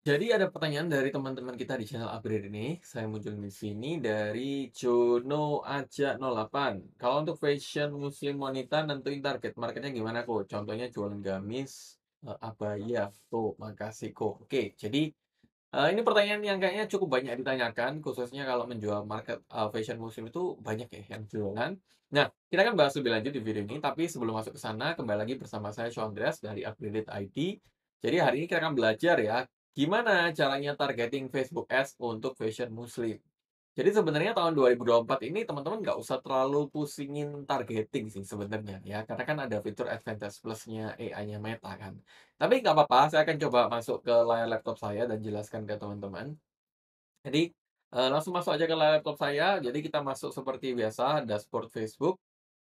Jadi ada pertanyaan dari teman-teman kita di channel Upgrade ini. Saya muncul di sini dari Jono Aja 08. Kalau untuk fashion muslim wanita nentuin target marketnya gimana kok? Contohnya jualan gamis, uh, abaya, tuh, makasih kok. Oke, jadi uh, ini pertanyaan yang kayaknya cukup banyak ditanyakan, khususnya kalau menjual market uh, fashion muslim itu banyak ya yang jualan. Nah, kita akan bahas lebih lanjut di video ini, tapi sebelum masuk ke sana, kembali lagi bersama saya Sean Andreas dari Upgrade ID. Jadi hari ini kita akan belajar ya Gimana caranya targeting Facebook Ads untuk fashion muslim? Jadi sebenarnya tahun 2024 ini teman-teman nggak usah terlalu pusingin targeting sih sebenarnya ya. Karena kan ada fitur Advantage plus AI-nya Meta kan. Tapi nggak apa-apa, saya akan coba masuk ke layar laptop saya dan jelaskan ke teman-teman. Jadi eh, langsung masuk aja ke layar laptop saya. Jadi kita masuk seperti biasa, dashboard Facebook.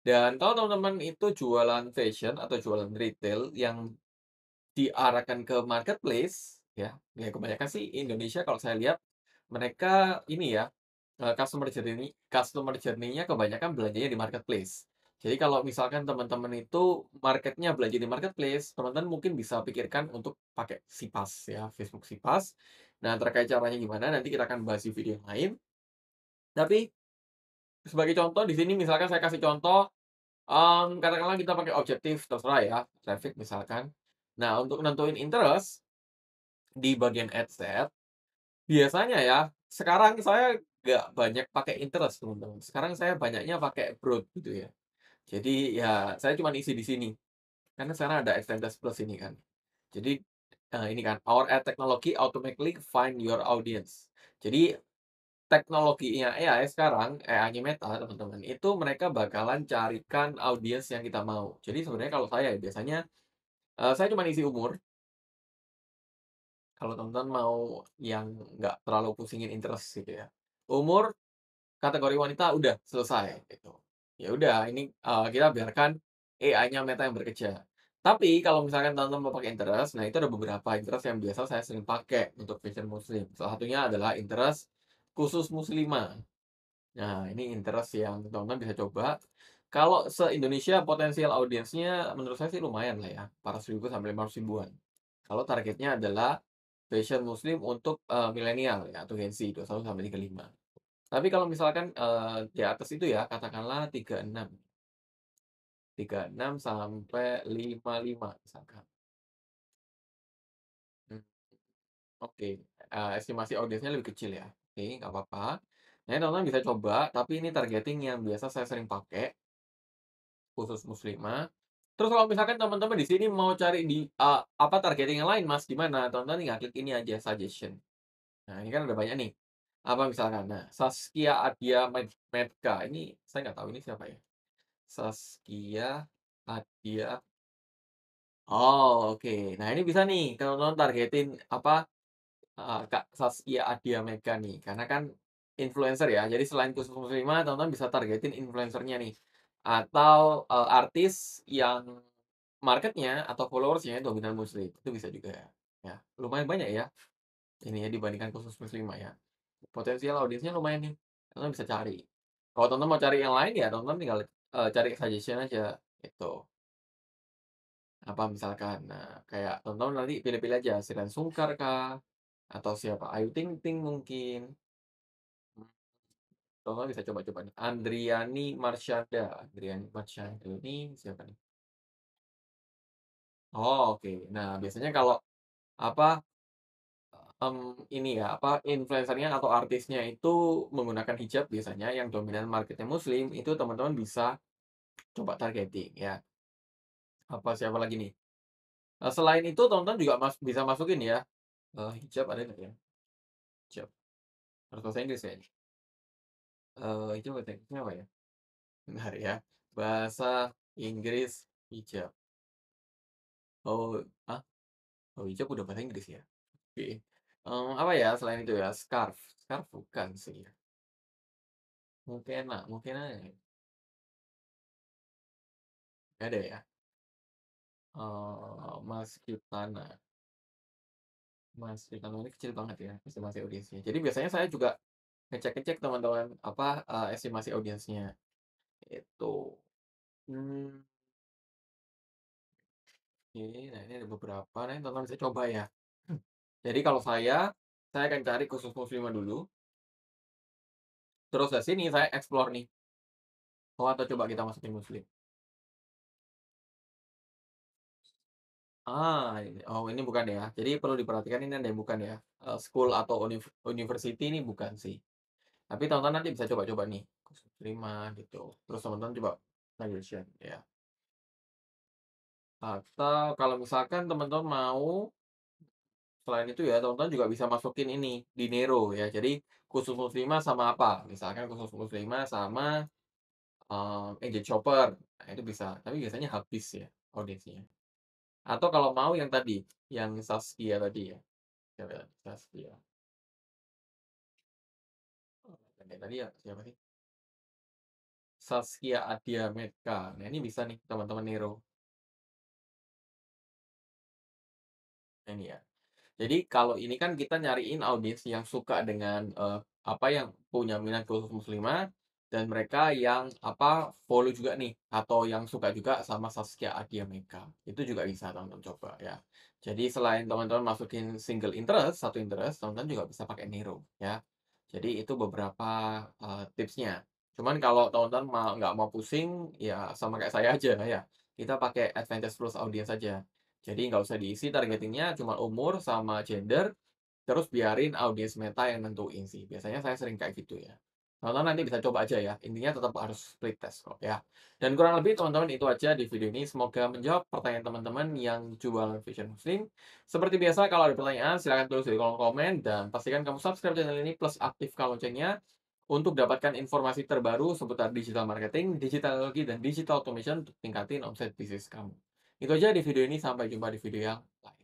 Dan kalau teman-teman itu jualan fashion atau jualan retail yang diarahkan ke marketplace, Ya, ya kebanyakan sih Indonesia kalau saya lihat, mereka ini ya, customer journey customer journey-nya kebanyakan belanjanya di marketplace. Jadi kalau misalkan teman-teman itu marketnya belanja di marketplace, teman-teman mungkin bisa pikirkan untuk pakai Sipas ya, Facebook Sipas. Nah, terkait caranya gimana nanti kita akan bahas di video yang lain. Tapi, sebagai contoh di sini misalkan saya kasih contoh, um, katakanlah kita pakai objektif terserah ya, traffic misalkan. Nah, untuk nentuin interest, di bagian set biasanya ya sekarang saya nggak banyak pakai interest teman-teman sekarang saya banyaknya pakai broad gitu ya jadi ya saya cuma isi di sini karena sekarang ada extenders plus ini kan jadi uh, ini kan our ad technology automatically find your audience jadi teknologinya AI sekarang ai Meta teman-teman itu mereka bakalan carikan audience yang kita mau jadi sebenarnya kalau saya ya, biasanya uh, saya cuma isi umur kalau teman-teman mau yang nggak terlalu pusingin interest gitu ya. Umur, kategori wanita udah selesai gitu. Ya udah, ini uh, kita biarkan AI-nya Meta yang bekerja. Tapi kalau misalkan teman-teman mau pakai interest, nah itu ada beberapa interest yang biasa saya sering pakai untuk fashion muslim. Salah satunya adalah interest khusus muslimah. Nah, ini interest yang teman-teman bisa coba. Kalau se-Indonesia potensial audiensnya menurut saya sih lumayan lah ya, 400.000 sampai 500.000-an. Kalau targetnya adalah Fashion muslim untuk, uh, milenial ya atau Gen Z 21 sampai 35. Tapi kalau misalkan, uh, di atas itu ya katakanlah 36. 36 sampai 55 misalkan. Hmm. oke, uh, estimasi audiensnya lebih kecil ya. Oke, nggak apa-apa. Nah, teman-teman bisa coba, tapi ini targeting yang biasa saya sering pakai. Khusus muslimah. Terus kalau misalkan teman-teman di sini mau cari di uh, apa targeting yang lain, Mas, gimana? Teman-teman tinggal klik ini aja suggestion. Nah, ini kan udah banyak nih. Apa misalkan? Nah, Saskia Adia Medka. Ini saya nggak tahu ini siapa ya. Saskia Adia. Oh, oke. Okay. Nah, ini bisa nih kalau teman targetin apa uh, Kak Saskia Adia Medka nih. Karena kan influencer ya. Jadi selain khusus muslimah, teman-teman bisa targetin influencernya nih. Atau, uh, artis yang marketnya atau followersnya dominan muslim, itu bisa juga ya. ya Lumayan banyak ya, ini ya dibandingkan khusus muslimah ya. Potensial audiensnya lumayan nih, Tonton bisa cari. Kalau Tonton mau cari yang lain ya Tonton tinggal, uh, cari suggestion aja, itu Apa misalkan, nah kayak Tonton nanti pilih-pilih aja, Siren Sungkar kah, atau siapa, Ayu Ting Ting mungkin. Tonton bisa coba-coba nih, Andriani Marsyanda. Andriani Marsyanda ini siapa nih? Oh, oke. Nah, biasanya kalau apa, um, ini ya, apa, influencernya atau artisnya itu menggunakan hijab biasanya yang dominan marketnya muslim, itu teman-teman bisa coba targeting ya. Apa siapa lagi nih? Nah, selain itu teman-teman juga mas bisa masukin ya, Uh, hijab ada nggak ya? Hijab. Harus bahasa Inggris kayaknya uh, itu tekniknya apa ya? Benar ya, bahasa Inggris hijab. Oh, ah, Oh, hijab udah bahasa Inggris ya? Oke. Um, apa ya selain itu ya, scarf. Scarf bukan sih ya. mungkin ah, mungkin ya? ada ya? Oh, Mas Kitana. Mas Kitana ini kecil banget ya, masih masih audiensnya. Jadi biasanya saya juga Ngecek-ngecek teman-teman, apa, uh, estimasi audiensnya, itu. hmm Oke, nah ini ada beberapa, nah, nih teman-teman bisa coba ya. Jadi kalau saya, saya akan cari khusus muslimah dulu. Terus dari sini saya explore nih. Oh, atau coba kita masukin muslim. Ah, oh ini bukan ya. Jadi perlu diperhatikan ini ada yang bukan ya, school atau uni university ini bukan sih. Tapi teman-teman nanti bisa coba-coba nih. 5 gitu. Terus teman-teman coba negotiation ya. Atau kalau misalkan teman-teman mau selain itu ya teman-teman juga bisa masukin ini di Nero ya. Jadi khusus muslimah sama apa? Misalkan khusus muslimah sama um, eh, engine shopper. Nah, itu bisa. Tapi biasanya habis ya audiensnya. Atau kalau mau yang tadi, yang Saskia tadi ya. ya? Saskia. Yang tadi ya siapa sih? Saskia Adia Medka. Nah, ini bisa nih teman-teman Nero. Nah, ini ya. Jadi kalau ini kan kita nyariin audiens yang suka dengan uh, apa yang punya minat khusus muslimah dan mereka yang apa follow juga nih atau yang suka juga sama Saskia Adia Mega. Itu juga bisa teman-teman coba ya. Jadi selain teman-teman masukin single interest, satu interest, teman-teman juga bisa pakai Nero ya. Jadi itu beberapa, uh, tipsnya. Cuman kalau teman-teman nggak mau pusing, ya sama kayak saya aja ya, kita pakai Advantage Plus Audience saja. Jadi nggak usah diisi Targetingnya cuma umur sama gender, terus biarin audiens meta yang nentuin sih. Biasanya saya sering kayak gitu ya teman nanti bisa coba aja ya. Intinya tetap harus split test kok ya. Dan kurang lebih teman-teman itu aja di video ini. Semoga menjawab pertanyaan teman-teman yang jual Vision Muslim. Seperti biasa kalau ada pertanyaan silahkan tulis di kolom komen. Dan pastikan kamu subscribe channel ini plus aktifkan loncengnya untuk dapatkan informasi terbaru seputar digital marketing, digital teknologi, dan digital automation untuk tingkatin omset bisnis kamu. Itu aja di video ini. Sampai jumpa di video yang lain.